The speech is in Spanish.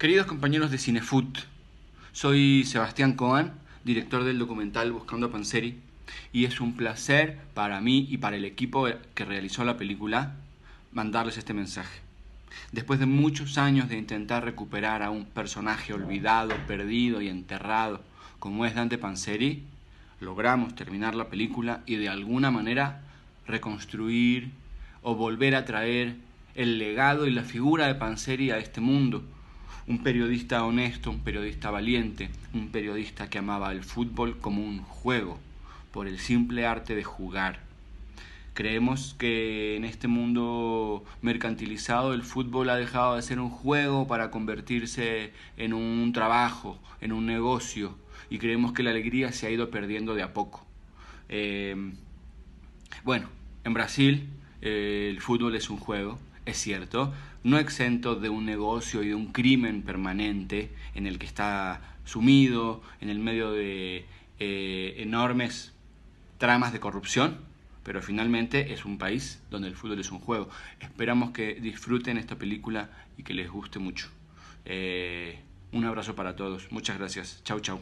Queridos compañeros de cinefoot soy Sebastián Cohen, director del documental Buscando a Panseri, y es un placer para mí y para el equipo que realizó la película mandarles este mensaje. Después de muchos años de intentar recuperar a un personaje olvidado, perdido y enterrado como es Dante Panseri, logramos terminar la película y de alguna manera reconstruir o volver a traer el legado y la figura de Panseri a este mundo un periodista honesto, un periodista valiente, un periodista que amaba el fútbol como un juego, por el simple arte de jugar. Creemos que en este mundo mercantilizado el fútbol ha dejado de ser un juego para convertirse en un trabajo, en un negocio, y creemos que la alegría se ha ido perdiendo de a poco. Eh, bueno, en Brasil eh, el fútbol es un juego, es cierto, no exento de un negocio y de un crimen permanente en el que está sumido, en el medio de eh, enormes tramas de corrupción, pero finalmente es un país donde el fútbol es un juego. Esperamos que disfruten esta película y que les guste mucho. Eh, un abrazo para todos. Muchas gracias. Chau, chau.